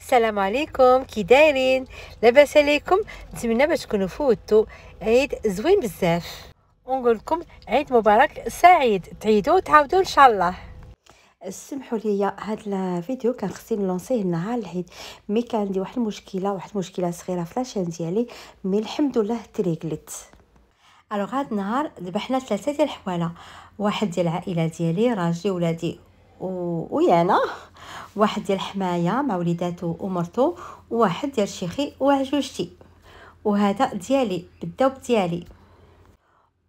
السلام عليكم كي دايرين لاباس عليكم نتمنى باش تكونوا فوتوا عيد زوين بزاف ونقول لكم عيد مبارك سعيد تعيدوا وتعاودوا ان شاء الله سمحوا لي هذا الفيديو كان خصني نلونسيه نهار العيد مي كان عندي واحد المشكله واحد المشكله صغيره في لاشين ديالي مي الحمد لله تريكلت الوغ هاد النهار ذبحنا ثلاثه ديال الحواله واحد ديال العائله ديالي راجلي ولادي ويانا واحد ديال حمايه مع وليداتو ومرتو وواحد ديال شيخي وعجوجتي وهذا ديالي بالذوب ديالي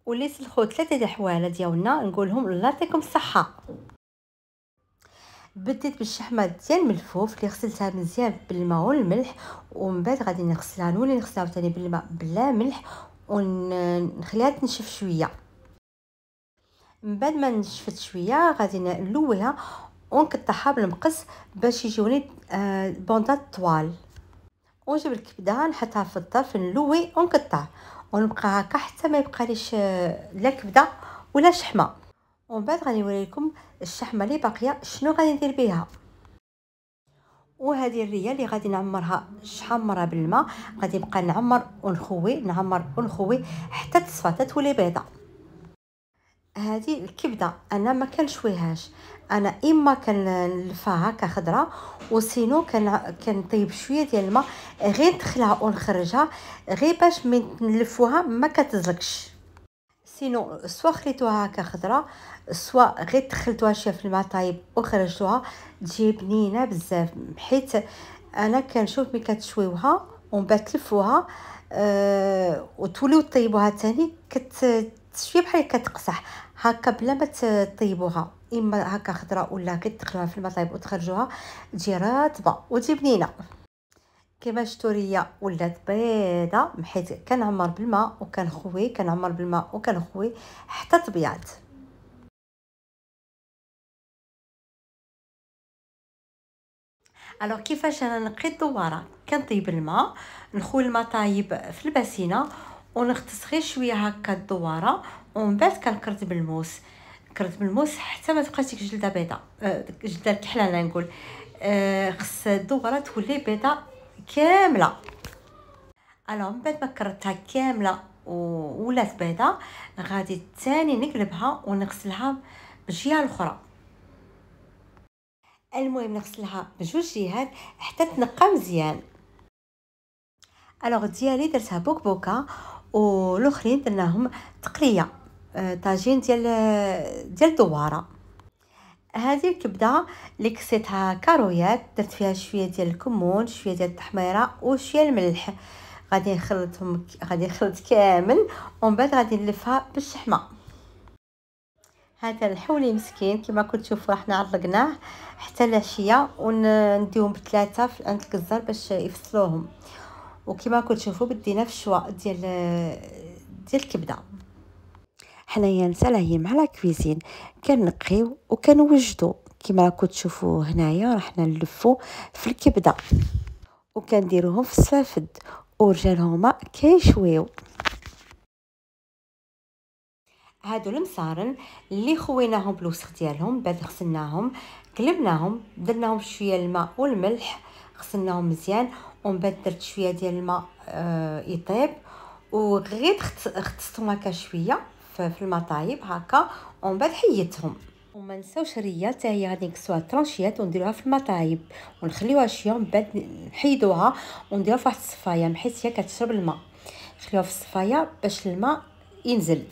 واللي سلخو ثلاثه ديال الحواله ديالنا نقولهم الله يعطيكم الصحه بديت بالشحمه ديال الملفوف اللي غسلتها مزيان بالماء والملح ومن بعد غادي نغسلها نولي نغسلها ثاني بالماء بلا ملح ونخليها تنشف شويه من بعد ما نشفت شويه غادي نلويها ونقطعها بالمقص باش يجوني آه، بوندات طوال ونجيب الكبده نحطها في الظرف نلوي ونقطع ونبقى هكا حتى ما يبقاليش آه، لا كبده ولا شحمه ومن بعد غادي نوريكم الشحمه اللي باقيه شنو غادي ندير بها وهذه الريه اللي غادي نعمرها شحال مره بالماء غادي نبقى نعمر ونخوي نعمر ونخوي حتى تصفى تولي بيضه هذه الكبده انا ما كنشويهاش انا اما كنلفها هكا خضره وسينو كنطيب شويه ديال الماء غير ندخلها ونخرجها غير باش من نلفوها ما كتزلقش سينو سوا خليتوها هكا خضره سوا غير دخلتوها شويه في الماء طايب وخرجتوها تجي بنينه بزاف حيت انا كنشوف ملي كتشويوها ومن بعد تلفوها أه وتوليو طيبوها تاني كت شويه بحال كتقصح هكا بلا ما تطيبوها اما هكا خضراء ولا كتدخلوها في المطايب وتخرجوها تجي رطبه وتجي بنينه كما ليا ولات بيضه حيت كنعمر بالماء وكنخوي كنعمر بالماء وكنخوي حتى تبيض الوغ كيفاش انا نقي الدواره كنطيب الماء نخوي الماء طايب في الباسينه ونغطس غير شويه هكا الدواره ومن بعد كنكرد بالموس كرد بالموس حتى ما تبقاش ديك الجلده بيضاء أه جلده الكحله انا نقول أه خص الدوره تولي بيضاء كامله الو من بعد ما كردتها كامله ولات بيضاء غادي تاني نقلبها ونغسلها بجهه اخرى المهم نغسلها بجوج جهات حتى تنقى مزيان الوغ ديالي درتها بوكا والاخرين درناهم تقليه طاجين آه، ديال ديال دواره هذه الكبده اللي كسيتها كارويات درت فيها شويه ديال الكمون شويه ديال التحميره وشويه الملح غادي نخلطهم غادي نخلط كامل ومن بعد غادي نلفها بالشحمه هذا الحولي مسكين كما كنت تشوفوا حنا علقناه حتى العشيه ونديهم بثلاثه عند الكزار باش يفصلوهم وكما كتشوفوا بدينا نفس الشواء ديال ديال الكبده حنايا هي مع لاكويزين كنقيو وكنوجدو كما راكم هنايا راه حنا نلفو في الكبده وكنديروهم في السافد ورجال هما كيشويو هادو المصارن اللي خويناهم بالوسخ ديالهم بعد غسلناهم قلبناهم درناهم شويه الماء والملح غسلناهم مزيان ومن بعد درت شويه ديال الماء يطيب وغير ختصتهم هكا شويه في المطايب هكا ومن بعد حيدتهم وما نساوش الريه حتى هي غادي نكسوها طرونشيات ونديروها في المطايب ونخليوها شويه من بعد نحيدوها ونديروها في واحد الصفايه حيت هي كتشرب الماء نخليوها في الصفايه باش الماء ينزل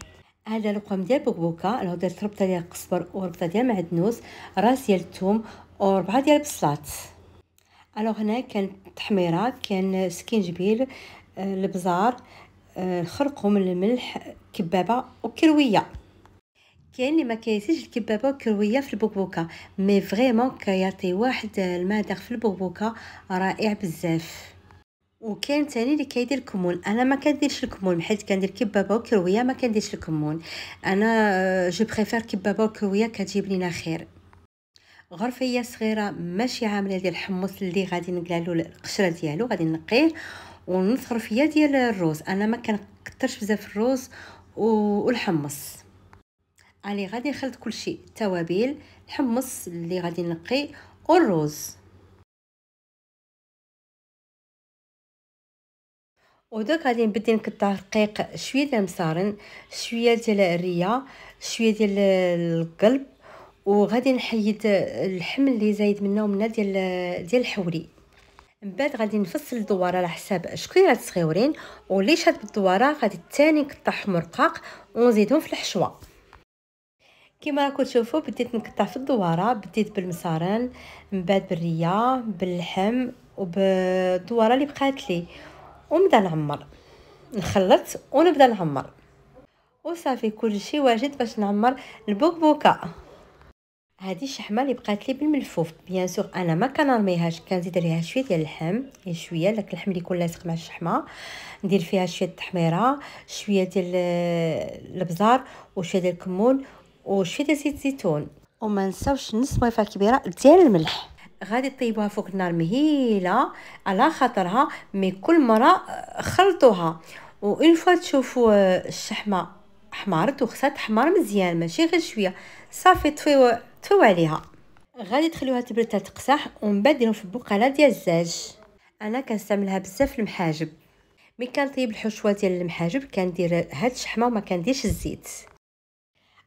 هذا القوام ديال بوكبوكه انا درت ربطه ديال القزبر وربطه ديال معدنوس راس ديال الثوم وربعه ديال البصلات الوغ هنا كان تحميرات كان سكينجبير آه، البزار آه، الخرقوم الملح كبابه وكرويه كاين اللي ما كيسيش الكبابه والكرويه في البوكبوكه مي فريمون كيعطي واحد المذاق في البوكبوكه رائع بزاف كاين تاني اللي كيدير الكمون انا ما كنديرش الكمون حيت كندير كبابه وكرويه ما كنديرش الكمون انا آه، جو بريفير كبابه وكرويه كتجيب لينا خير غرفيه صغيره ماشي عامله ديال الحمص اللي غادي نقلالو القشره ديالو غادي نقيه ونص غرفيه ديال الروز انا ما كنكثرش بزاف الروز والحمص علي غادي نخلط كلشي التوابل الحمص اللي غادي نقي والروز ودوك غادي نبدي نقطع الرقيق شويه ديال المصارن شويه ديال الريه شويه ديال القلب وغادي نحيد الحمل اللي زايد منا ومنه ديال ديال الحوري من بعد غادي نفصل الدواره على حساب شكيرات صغيورين واللي شاد بالدواره غادي الثاني نقطعهم رقاق ونزيدهم في الحشوه كما راكم تشوفوا بديت نقطع في الدواره بديت بالمصارن من بعد بالريه باللحم وبالدواره اللي بقات لي ونبدا نعمر نخلط ونبدا نعمر وصافي كلشي واجد باش نعمر البوكبوكه هذه الشحمه اللي بقات لي بالملفوف بيان سور انا ما كنرميهاش كنزيد عليها شويه ديال اللحم اي شويه داك اللحم اللي يكون لاصق مع الشحمه ندير فيها شويه التحميره شويه ديال آه، البزار وشويه ديال الكمون وشويه ديال زيت الزيتون وما نساوش نص مويفه كبيره ديال الملح غادي طيبوها فوق النار مهيله على خاطرها مي كل مره آه، خلطوها وان فوا تشوفوا آه، الشحمه حمارت وخصها تحمر مزيان ماشي غير شويه صافي طفيو طفيو عليها غادي تخليوها تبرد حتى تقساح ومن بعد ديرهم في البقاله ديال الزاج انا كنستعملها بزاف المحاجب ملي كنطيب الحشوه ديال المحاجب كندير هاد الشحمه وما كنديرش الزيت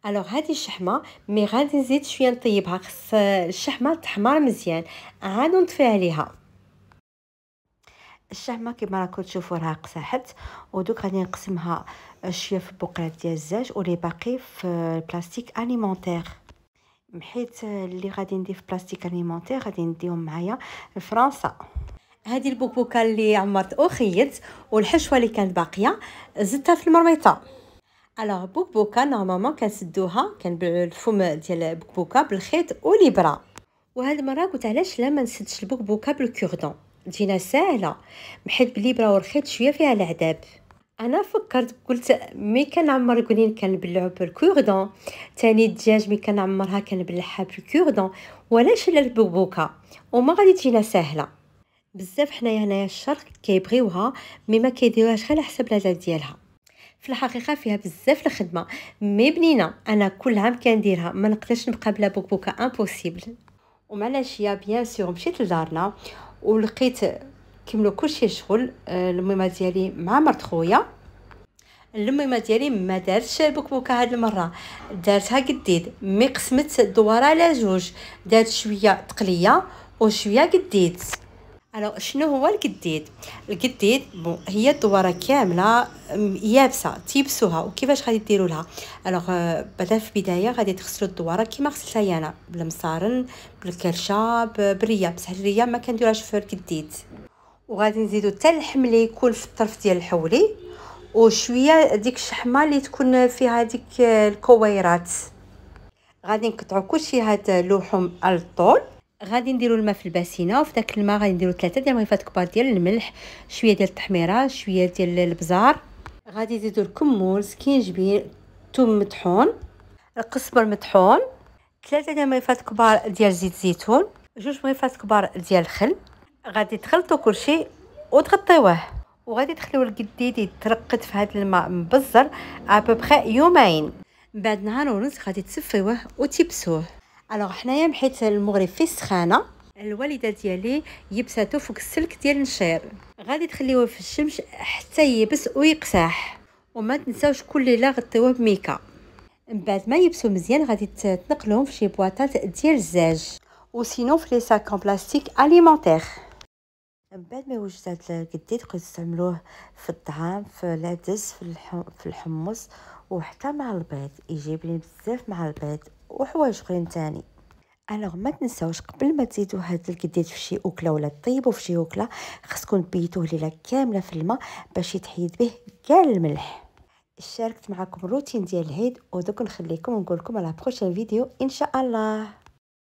الوغ هادي الشحمه مي غادي نزيد شويه نطيبها خص الشحمه تحمر مزيان عاد نطفي عليها الشحمه كما راكم تشوفوا راه قساحت ودوك غادي نقسمها شويه في البقيلات ديال الزاج ولي باقي في البلاستيك اليمونتير حيت اللي غادي ندير في بلاستيك اليمونتير غادي نديهم معايا لفرنسا هذه البكبوكه اللي عمرت وخيط والحشوه اللي كانت باقيه زدتها في المرميطه الوغ بكبوكه نورمالمون كنسدوها كنبلعو الفم ديال بكبوكه بالخيط وليبرا وهاد المره قلت علاش لا ما نسدش البكبوكه بالكوردون تجينا ساهله بحيث بليبرا والخيط شويه فيها العذاب انا فكرت قلت مي كنعمر الكولين كنبلعو بالكوردون تاني الدجاج مي كنعمرها كنبلعها بالكوردون ولا شلا البوبوكا وما غادي تجينا ساهله بزاف حنايا هنايا الشرق كيبغيوها مي ما كيديروهاش غير على حسب العذاب ديالها في الحقيقه فيها بزاف الخدمه مي بنينه انا كل عام كنديرها ما نقدرش نبقى بلا بوبوكا امبوسيبل ومع العشيه بيان سور مشيت لدارنا ولقيت كملوا كلشي الشغل آه، الميمه ديالي مع مرت خويا الميمه ديالي ما دارتش بكبوكه هاد المره دارتها جديد مي قسمت الدواره على جوج دارت شويه تقليه وشويه جديد الو شنو هو الجديد الجديد بون هي الدواره كامله يابسه تيبسوها وكيفاش غادي ديروا لها الو آه، بدا في البدايه غادي تغسلوا الدواره كيما غسلتها انا بالمصارن بالكرشه بالريه بصح الريه ما كنديرهاش في الجديد وغادي نزيدو حتى اللحم اللي يكون في الطرف ديال الحولي وشويه ديك الشحمه اللي تكون فيها ديك الكويرات غادي نقطعو كلشي هاد اللحوم على الطول غادي نديرو الماء في الباسينه وفي داك الماء غادي نديرو ثلاثه ديال المغرفات كبار ديال الملح شويه ديال التحميره شويه ديال البزار غادي نزيدو الكمون سكينجبير ثوم مطحون القزبر مطحون ثلاثه ديال المغرفات كبار ديال زيت الزيتون جوج مغرفات كبار ديال الخل غادي تخلطوا كل شيء وتغطيوه وغادي تخليو القديد يترقد في هذا الماء مبزر ابوبخي يومين بعد نهار ونص غادي تصفيوه وتيبسوه الوغ حنايا حيت المغرب في السخانه الوالده ديالي يبساتو فوق السلك ديال النشير غادي تخليوه في الشمس حتى يبس ويقساح وما تنساوش كل ليله غطيوه بميكا من بعد ما يبسو مزيان غادي تنقلوهم في شي بواطات ديال الزاج وسينو في لي ساكون بلاستيك اليمونتير من بعد ما وجدت هاد القديد بقيت نستعملوه في الطعام في العدس في, في الحمص وحتى مع البيض يجيب لي بزاف مع البيض وحوايج اخرين تاني الوغ ما تنساوش قبل ما تزيدوا هاد القديد في شي اكله ولا طيبوا في شي اكله خصكم تبيتوه ليله كامله في الماء باش يتحيد به كاع الملح شاركت معكم الروتين ديال العيد ودوك نخليكم نقول لكم على بروشين فيديو ان شاء الله